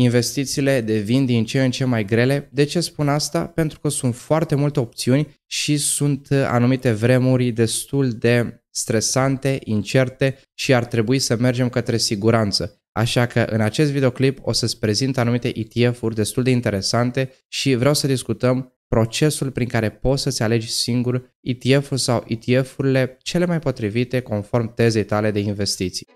investițiile devin din ce în ce mai grele. De ce spun asta? Pentru că sunt foarte multe opțiuni și sunt uh, anumite vremuri destul de stresante, incerte și ar trebui să mergem către siguranță. Așa că în acest videoclip o să-ți prezint anumite ETF-uri destul de interesante și vreau să discutăm procesul prin care poți să-ți alegi singur ETF-ul sau ETF-urile cele mai potrivite conform tezei tale de investiții.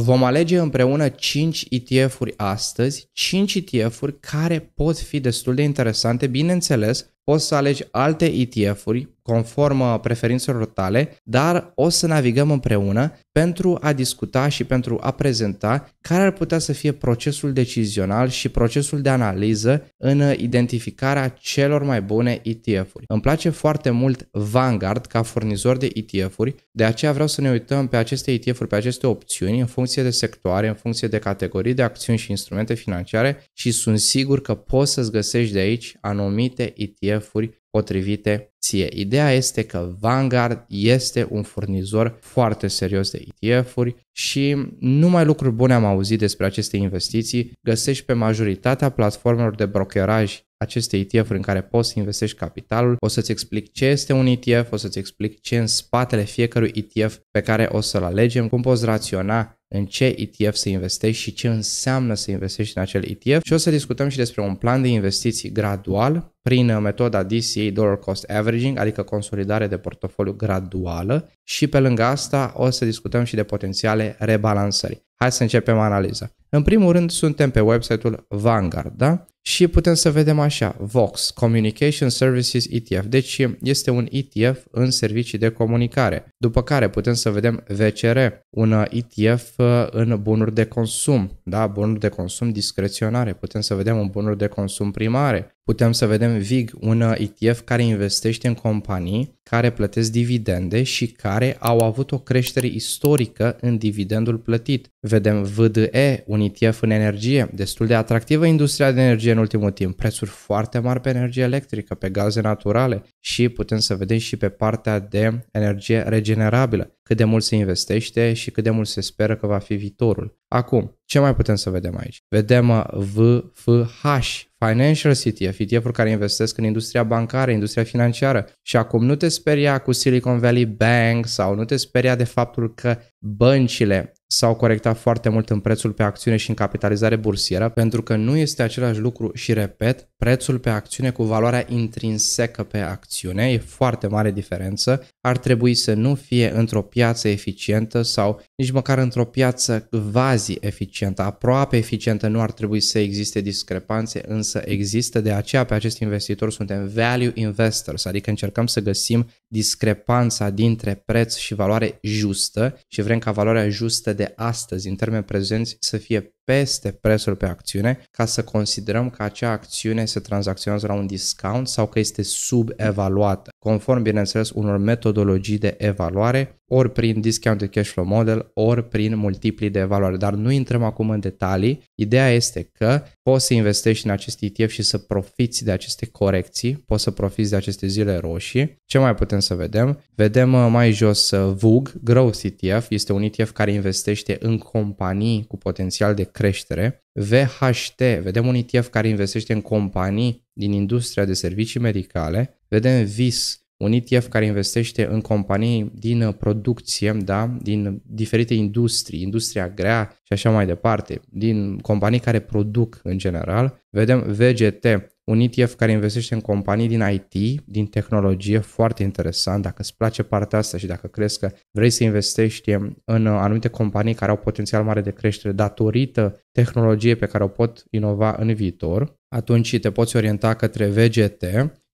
Vom alege împreună 5 ETF-uri astăzi, 5 ETF-uri care pot fi destul de interesante, bineînțeles, poți să alegi alte ETF-uri conform uh, preferințelor tale, dar o să navigăm împreună pentru a discuta și pentru a prezenta care ar putea să fie procesul decizional și procesul de analiză în identificarea celor mai bune ETF-uri. Îmi place foarte mult Vanguard ca furnizor de ETF-uri, de aceea vreau să ne uităm pe aceste ETF-uri, pe aceste opțiuni, în funcție de sectoare, în funcție de categorii de acțiuni și instrumente financiare și sunt sigur că poți să-ți găsești de aici anumite ETF-uri potrivite ție. Ideea este că Vanguard este un furnizor foarte serios de ETF-uri și numai lucruri bune am auzit despre aceste investiții. Găsești pe majoritatea platformelor de brokeraj aceste ETF-uri în care poți să investești capitalul. O să-ți explic ce este un ETF, o să-ți explic ce în spatele fiecărui ETF pe care o să-l alegem, cum poți raționa în ce ETF să investești și ce înseamnă să investești în acel ETF și o să discutăm și despre un plan de investiții gradual prin metoda DCA Dollar Cost Averaging, adică consolidare de portofoliu graduală, și pe lângă asta o să discutăm și de potențiale rebalansări. Hai să începem analiza. În primul rând suntem pe website-ul Vanguard, da? Și putem să vedem așa, Vox, Communication Services ETF, deci este un ETF în servicii de comunicare. După care putem să vedem VCR, un ETF uh, în bunuri de consum, da, bunuri de consum discreționare, putem să vedem un bunuri de consum primare, putem să vedem VIG, un ETF care investește în companii care plătesc dividende și care au avut o creștere istorică în dividendul plătit. Vedem VDE, un ETF în energie, destul de atractivă industria de energie în ultimul timp, prețuri foarte mari pe energie electrică, pe gaze naturale și putem să vedem și pe partea de energie regenerabilă cât de mult se investește și cât de mult se speră că va fi viitorul. Acum, ce mai putem să vedem aici? Vedem VFH, uh, Financial City, ETF-uri care investesc în industria bancară, industria financiară. Și acum nu te speria cu Silicon Valley Bank sau nu te speria de faptul că băncile s-au corectat foarte mult în prețul pe acțiune și în capitalizare bursieră, pentru că nu este același lucru și repet, prețul pe acțiune cu valoarea intrinsecă pe acțiune e foarte mare diferență, ar trebui să nu fie într-o piață eficientă sau nici măcar într-o piață vazi eficientă, aproape eficientă, nu ar trebui să existe discrepanțe, însă există, de aceea pe acest investitor suntem value investors, adică încercăm să găsim discrepanța dintre preț și valoare justă și vrem ca valoarea justă de astăzi, în termeni prezenți, să fie peste prețul pe acțiune ca să considerăm că acea acțiune se tranzacționează la un discount sau că este subevaluată, conform, bineînțeles, unor metodologii de evaluare, ori prin discounted cash flow model, ori prin multipli de evaluare. Dar nu intrăm acum în detalii. Ideea este că poți să investești în acest ETF și să profiți de aceste corecții, poți să profiți de aceste zile roșii. Ce mai putem să vedem? Vedem uh, mai jos uh, VUG, Growth ETF, este un ETF care investește în companii cu potențial de creștere. VHT, vedem un ETF care investește în companii din industria de servicii medicale. Vedem VIS, un ETF care investește în companii din uh, producție, da? din diferite industrii, industria grea și așa mai departe, din companii care produc în general. Vedem VGT, un ETF care investește în companii din IT, din tehnologie, foarte interesant. Dacă îți place partea asta și dacă crezi că vrei să investești în anumite companii care au potențial mare de creștere datorită tehnologiei pe care o pot inova în viitor, atunci te poți orienta către VGT,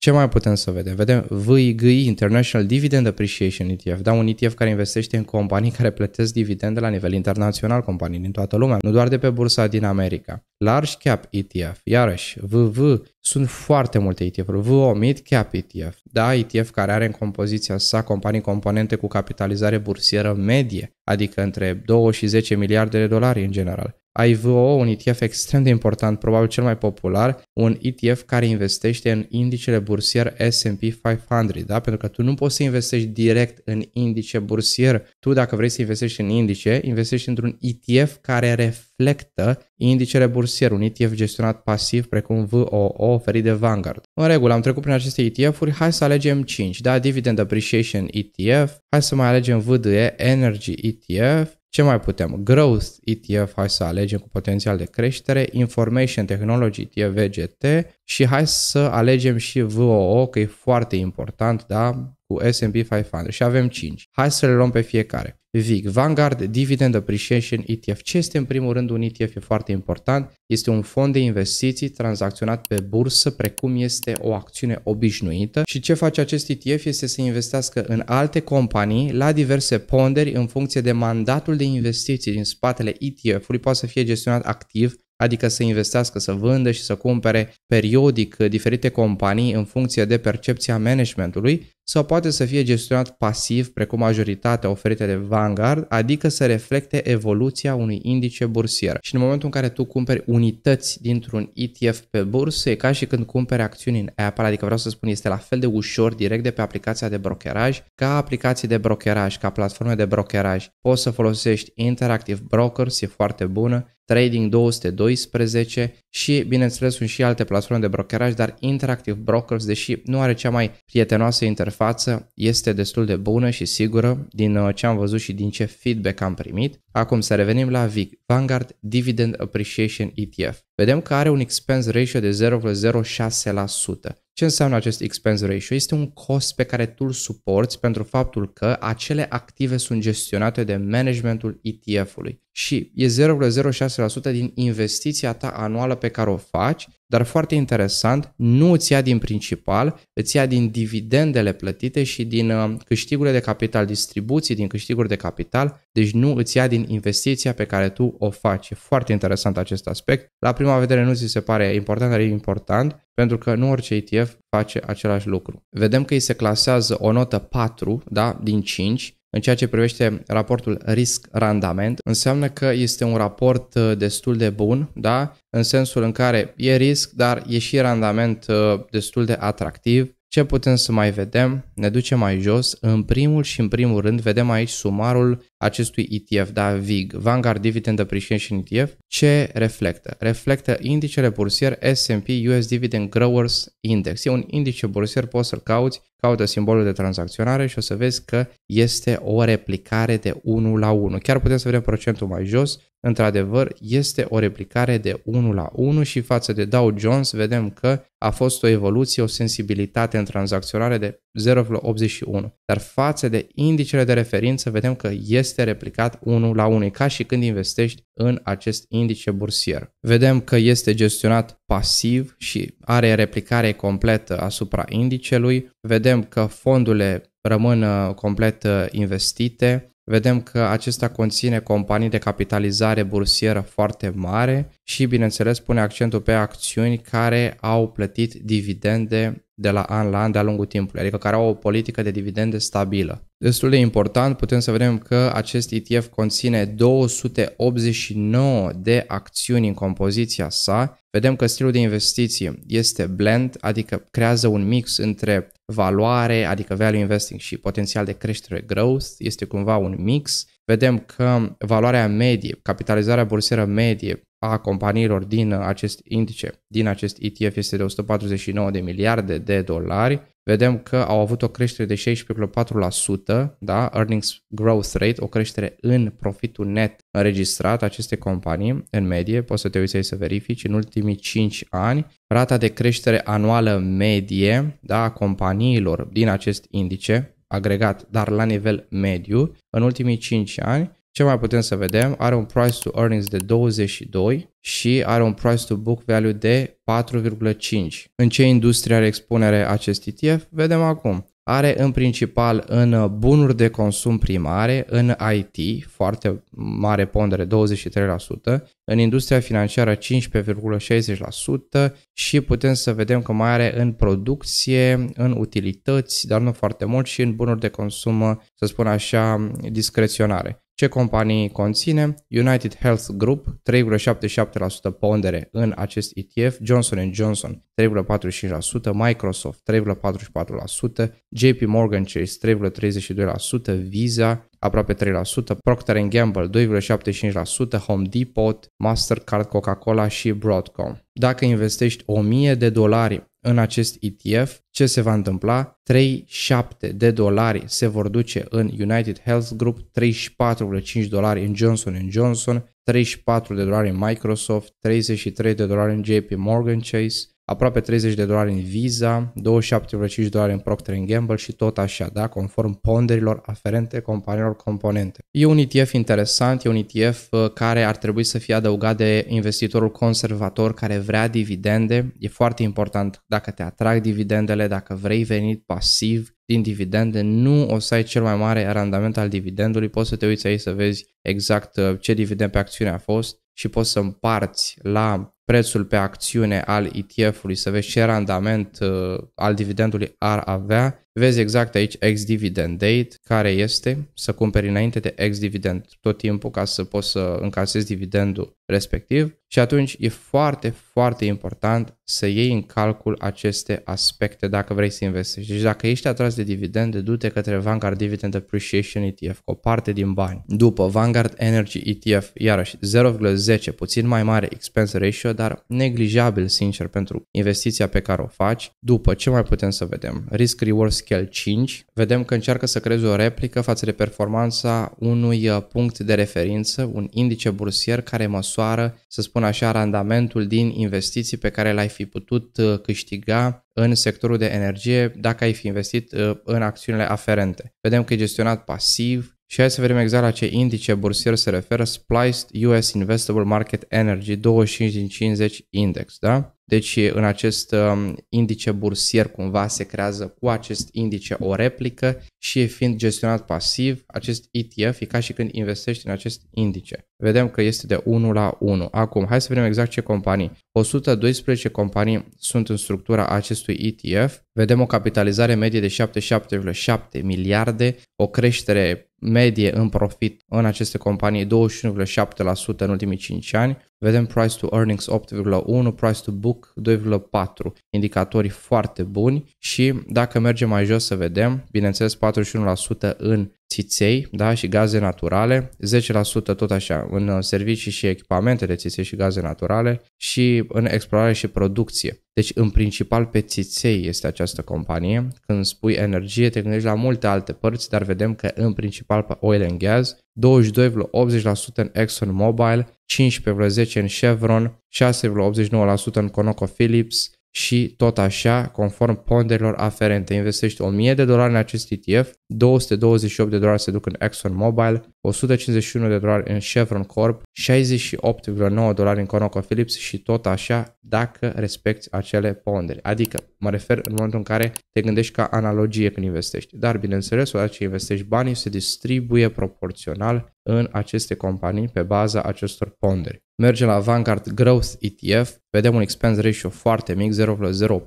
ce mai putem să vedem? Vedem VIGI, International Dividend Appreciation ETF, da? un ETF care investește în companii care plătesc dividende la nivel internațional, companii din toată lumea, nu doar de pe bursa din America. Large Cap ETF, iarăși, VV, sunt foarte multe ETF-uri, VO, Mid Cap ETF, da? ETF care are în compoziția sa companii componente cu capitalizare bursieră medie, adică între 2 și 10 miliarde de dolari în general. IVO, un ETF extrem de important, probabil cel mai popular, un ETF care investește în indicele bursier S&P 500, da? pentru că tu nu poți să investești direct în indice bursier. Tu, dacă vrei să investești în indice, investești într-un ETF care reflectă indicele bursier, un ETF gestionat pasiv precum VOO oferit de Vanguard. În regulă, am trecut prin aceste ETF-uri, hai să alegem 5, da? Dividend Appreciation ETF, hai să mai alegem VDE Energy ETF, ce mai putem? Growth ETF, hai să alegem cu potențial de creștere, Information Technology ETF, VGT și hai să alegem și VOO, că e foarte important, da? cu S&P 500 și avem 5. Hai să le luăm pe fiecare. VIG, Vanguard Dividend Appreciation ETF. Ce este în primul rând un ETF? E foarte important. Este un fond de investiții tranzacționat pe bursă, precum este o acțiune obișnuită. Și ce face acest ETF este să investească în alte companii la diverse ponderi în funcție de mandatul de investiții din spatele ETF-ului. Poate să fie gestionat activ, adică să investească, să vândă și să cumpere periodic diferite companii în funcție de percepția managementului sau poate să fie gestionat pasiv, precum majoritatea oferite de Vanguard, adică să reflecte evoluția unui indice bursier. Și în momentul în care tu cumperi unități dintr-un ETF pe bursă, e ca și când cumperi acțiuni în Apple, adică vreau să spun, este la fel de ușor direct de pe aplicația de brokeraj, ca aplicații de brokeraj, ca platforme de brokeraj. Poți să folosești Interactive Brokers, e foarte bună, Trading 212, și, bineînțeles, sunt și alte platforme de brokeraj, dar Interactive Brokers, deși nu are cea mai prietenoasă interfață, este destul de bună și sigură din uh, ce am văzut și din ce feedback am primit. Acum să revenim la VIG, Vanguard Dividend Appreciation ETF. Vedem că are un expense ratio de 0,06%. Ce înseamnă acest expense ratio? Este un cost pe care tu îl suporți pentru faptul că acele active sunt gestionate de managementul ETF-ului și e 0,06% din investiția ta anuală pe care o faci dar foarte interesant, nu îți ia din principal, îți ia din dividendele plătite și din uh, câștigurile de capital, distribuții din câștiguri de capital, deci nu îți ia din investiția pe care tu o faci. E foarte interesant acest aspect. La prima vedere nu ți se pare important, dar e important pentru că nu orice ETF face același lucru. Vedem că îi se clasează o notă 4 da, din 5 în ceea ce privește raportul risc-randament, înseamnă că este un raport uh, destul de bun, da? în sensul în care e risc, dar e și randament uh, destul de atractiv. Ce putem să mai vedem? Ne ducem mai jos. În primul și în primul rând vedem aici sumarul acestui ETF, da, VIG, Vanguard Dividend Appreciation ETF, ce reflectă? Reflectă indicele bursier S&P US Dividend Growers Index. E un indice bursier, poți să-l cauți, caută simbolul de tranzacționare și o să vezi că este o replicare de 1 la 1. Chiar putem să vedem procentul mai jos, într-adevăr, este o replicare de 1 la 1 și față de Dow Jones vedem că a fost o evoluție, o sensibilitate în tranzacționare de 0,81. Dar față de indicele de referință vedem că este replicat 1 la 1, ca și când investești în acest indice bursier. Vedem că este gestionat pasiv și are replicare completă asupra indicelui. Vedem că fondurile rămân uh, complet uh, investite, vedem că acesta conține companii de capitalizare bursieră foarte mare și, bineînțeles, pune accentul pe acțiuni care au plătit dividende de la an la an de-a lungul timpului, adică care au o politică de dividende stabilă. Destul de important, putem să vedem că acest ETF conține 289 de acțiuni în compoziția sa. Vedem că stilul de investiții este blend, adică creează un mix între valoare, adică value investing și potențial de creștere growth, este cumva un mix. Vedem că valoarea medie, capitalizarea bursieră medie a companiilor din acest indice, din acest ETF este de 149 de miliarde de dolari, vedem că au avut o creștere de 16,4%, da, earnings growth rate, o creștere în profitul net înregistrat aceste companii, în medie, poți să te uiți să verifici, în ultimii 5 ani, rata de creștere anuală medie da, a companiilor din acest indice, agregat, dar la nivel mediu, în ultimii 5 ani, ce mai putem să vedem? Are un price to earnings de 22 și are un price to book value de 4,5. În ce industrie are expunere acest ETF? Vedem acum. Are în principal în bunuri de consum primare, în IT, foarte mare pondere, 23%, în industria financiară 15,60% și putem să vedem că mai are în producție, în utilități, dar nu foarte mult și în bunuri de consum, să spun așa, discreționare ce companii conține, United Health Group 3,77% pondere în acest ETF, Johnson Johnson 3,45%, Microsoft 3,44%, JP Morgan Chase 3,32%, Visa aproape 3%, Procter Gamble 2,75%, Home Depot, Mastercard, Coca-Cola și Broadcom. Dacă investești 1000 de dolari în acest ETF, ce se va întâmpla? 37 de dolari se vor duce în United Health Group, 34,5 dolari în Johnson Johnson, 34 de dolari în Microsoft, 33 de dolari în JP Morgan Chase, aproape 30 de dolari în Visa, 27,5 dolari în Procter Gamble și tot așa, da? conform ponderilor aferente companiilor componente. E un ETF interesant, e un ETF uh, care ar trebui să fie adăugat de investitorul conservator care vrea dividende. E foarte important dacă te atrag dividendele, dacă vrei venit pasiv din dividende, nu o să ai cel mai mare randament al dividendului, poți să te uiți aici să vezi exact uh, ce dividend pe acțiune a fost și poți să împarți la prețul pe acțiune al ETF-ului, să vezi ce randament uh, al dividendului ar avea. Vezi exact aici ex-dividend date, care este, să cumperi înainte de ex-dividend tot timpul ca să poți să încasezi dividendul respectiv și atunci e foarte, foarte important să iei în calcul aceste aspecte dacă vrei să investești. Deci dacă ești atras de dividende, du-te către Vanguard Dividend Appreciation ETF o parte din bani. După Vanguard Energy ETF, iarăși 0,10, puțin mai mare expense ratio, dar neglijabil, sincer, pentru investiția pe care o faci. După, ce mai putem să vedem? Risk Reward Scale 5. Vedem că încearcă să creeze o replică față de performanța unui uh, punct de referință, un indice bursier care măsoară, să spun așa, randamentul din investiții pe care l-ai fi putut uh, câștiga în sectorul de energie dacă ai fi investit uh, în acțiunile aferente. Vedem că e gestionat pasiv, și hai să vedem exact la ce indice bursier se referă Spliced US Investable Market Energy 25 din 50 index, da? Deci în acest um, indice bursier cumva se creează cu acest indice o replică și fiind gestionat pasiv, acest ETF e ca și când investești în acest indice. Vedem că este de 1 la 1. Acum, hai să vedem exact ce companii. 112 companii sunt în structura acestui ETF Vedem o capitalizare medie de 77,7 miliarde, o creștere medie în profit în aceste companii 21,7% în ultimii 5 ani. Vedem price to earnings 8,1, price to book 2,4, indicatori foarte buni și dacă mergem mai jos să vedem, bineînțeles 41% în țiței da, și gaze naturale, 10% tot așa în uh, servicii și echipamente de țiței și gaze naturale și în explorare și producție. Deci în principal pe țiței este această companie. Când spui energie te gândești la multe alte părți, dar vedem că în principal pe oil and gas, 22,80% în ExxonMobil, 15,10% în Chevron, 6,89% în ConocoPhillips, și tot așa, conform ponderilor aferente, investești 1000 de dolari în acest ETF, 228 de dolari se duc în Exxon Mobil, 151 de dolari în Chevron Corp, 68,9 dolari în ConocoPhillips și tot așa dacă respecti acele ponderi. Adică, mă refer în momentul în care te gândești ca analogie când investești. Dar, bineînțeles, odată ce investești banii, se distribuie proporțional în aceste companii pe baza acestor ponderi mergem la Vanguard Growth ETF, vedem un expense ratio foarte mic, 0,04,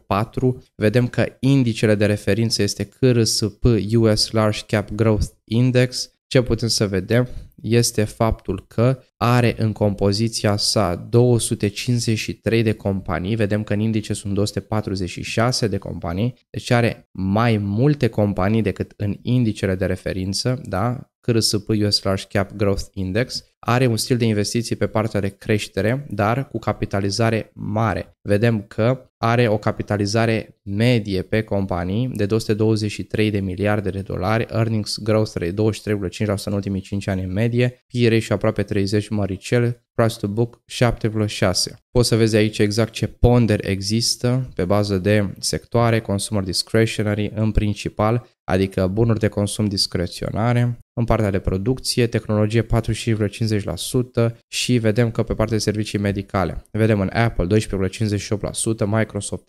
vedem că indicele de referință este CRSP US Large Cap Growth Index. Ce putem să vedem este faptul că are în compoziția sa 253 de companii, vedem că în indice sunt 246 de companii, deci are mai multe companii decât în indicele de referință, da? CRSP US Large Cap Growth Index are un stil de investiții pe partea de creștere, dar cu capitalizare mare. Vedem că are o capitalizare medie pe companii de 223 de miliarde de dolari, earnings growth rate 23,5% în ultimii 5 ani în medie, PE și aproape 30 măricel, price to book 7,6. Poți să vezi aici exact ce ponder există pe bază de sectoare, consumer discretionary în principal, adică bunuri de consum discreționare, în partea de producție, tehnologie 50% și vedem că pe partea de servicii medicale vedem în Apple 12,58%, Microsoft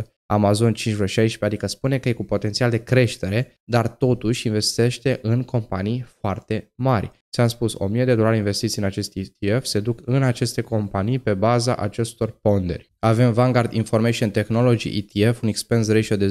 10,65%, Amazon 5 vreo 16, adică spune că e cu potențial de creștere, dar totuși investește în companii foarte mari. Ți-am spus, 1000 de dolari investiți în acest ETF se duc în aceste companii pe baza acestor ponderi. Avem Vanguard Information Technology ETF, un expense ratio de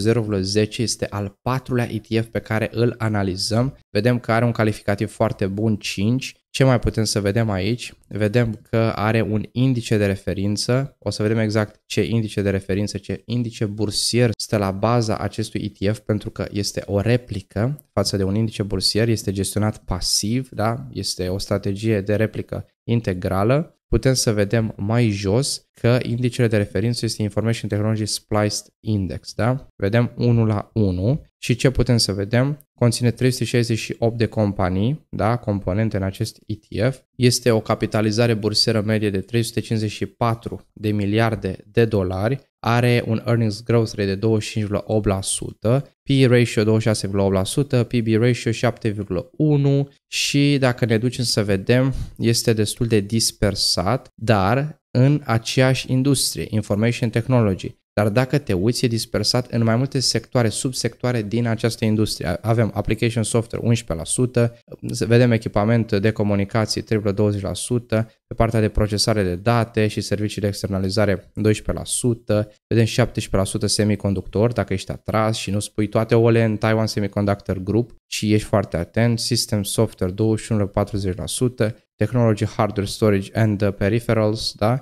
0,10, este al patrulea ETF pe care îl analizăm. Vedem că are un calificativ foarte bun 5, ce mai putem să vedem aici? Vedem că are un indice de referință, o să vedem exact ce indice de referință, ce indice bursier stă la baza acestui ETF, pentru că este o replică față de un indice bursier, este gestionat pasiv, da? este o strategie de replică integrală putem să vedem mai jos că indicele de referință este Information Technology Spliced Index, da? Vedem 1 la 1 și ce putem să vedem? conține 368 de companii, da, componente în acest ETF. Este o capitalizare bursieră medie de 354 de miliarde de dolari, are un earnings growth rate de 25,8%, P ratio 26,8%, PB ratio 7,1% și dacă ne ducem să vedem, este destul de dispersat, dar în aceeași industrie, information technology. Dar dacă te uiți, e dispersat în mai multe sectoare, subsectoare din această industrie. Avem application software 11%, vedem echipament de comunicații 3,20%, pe partea de procesare de date și servicii de externalizare 12%, vedem 17% semiconductor dacă ești atras și nu spui toate ouăle în Taiwan Semiconductor Group și ești foarte atent, system software 21,40%, Technology, Hardware, Storage and the Peripherals, da? 23%.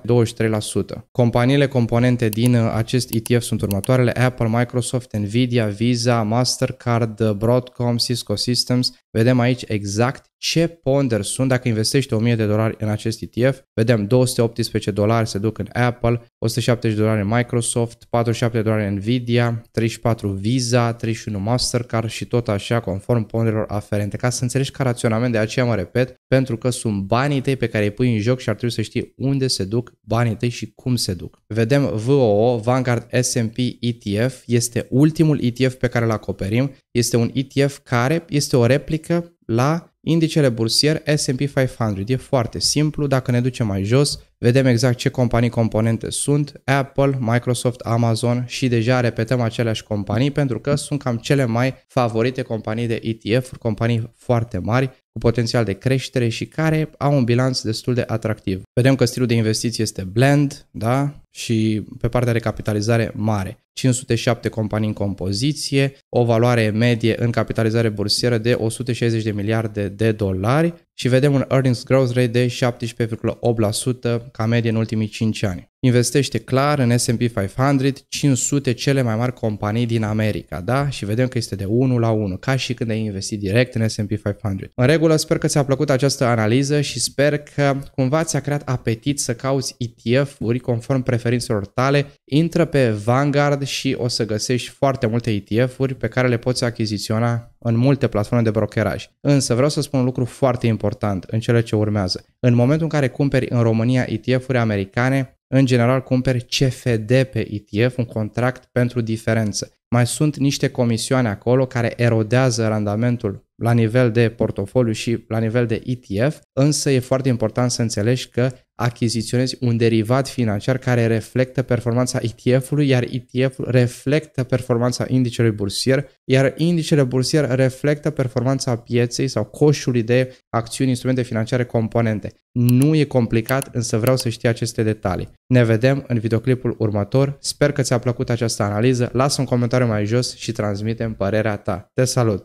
Companiile componente din uh, acest ETF sunt următoarele, Apple, Microsoft, Nvidia, Visa, Mastercard, uh, Broadcom, Cisco Systems, Vedem aici exact ce ponder sunt dacă investești 1000 de dolari în acest ETF. Vedem 218 dolari se duc în Apple, 170 dolari în Microsoft, 47 dolari în Nvidia, 34 Visa, 31 Mastercard și tot așa conform ponderilor aferente. Ca să înțelegi ca raționament, de aceea mă repet, pentru că sunt banii tăi pe care îi pui în joc și ar trebui să știi unde se duc banii tăi și cum se duc. Vedem VOO, Vanguard S&P ETF, este ultimul ETF pe care îl acoperim. Este un ETF care este o replică aplică la indicele bursier S&P 500. E foarte simplu, dacă ne ducem mai jos, vedem exact ce companii componente sunt, Apple, Microsoft, Amazon și deja repetăm aceleași companii pentru că sunt cam cele mai favorite companii de ETF, companii foarte mari, cu potențial de creștere și care au un bilanț destul de atractiv. Vedem că stilul de investiție este blend, da? și pe partea de capitalizare mare. 507 companii în compoziție, o valoare medie în capitalizare bursieră de 160 de miliarde de dolari și vedem un earnings growth rate de 17,8% ca medie în ultimii 5 ani. Investește clar în S&P 500 500 cele mai mari companii din America, da? Și vedem că este de 1 la 1, ca și când ai investit direct în S&P 500. În regulă, sper că ți-a plăcut această analiză și sper că cumva ți-a creat apetit să cauți ETF-uri conform preferințelor preferințelor tale, intră pe Vanguard și o să găsești foarte multe ETF-uri pe care le poți achiziționa în multe platforme de brokeraj. Însă vreau să spun un lucru foarte important în cele ce urmează. În momentul în care cumperi în România ETF-uri americane, în general cumperi CFD pe ETF, un contract pentru diferență. Mai sunt niște comisioane acolo care erodează randamentul la nivel de portofoliu și la nivel de ETF, însă e foarte important să înțelegi că achiziționezi un derivat financiar care reflectă performanța ETF-ului, iar ETF-ul reflectă performanța indicelui bursier, iar indicele bursier reflectă performanța pieței sau coșului de acțiuni, instrumente financiare, componente. Nu e complicat, însă vreau să știi aceste detalii. Ne vedem în videoclipul următor. Sper că ți-a plăcut această analiză. Lasă un comentariu mai jos și transmitem părerea ta. Te salut!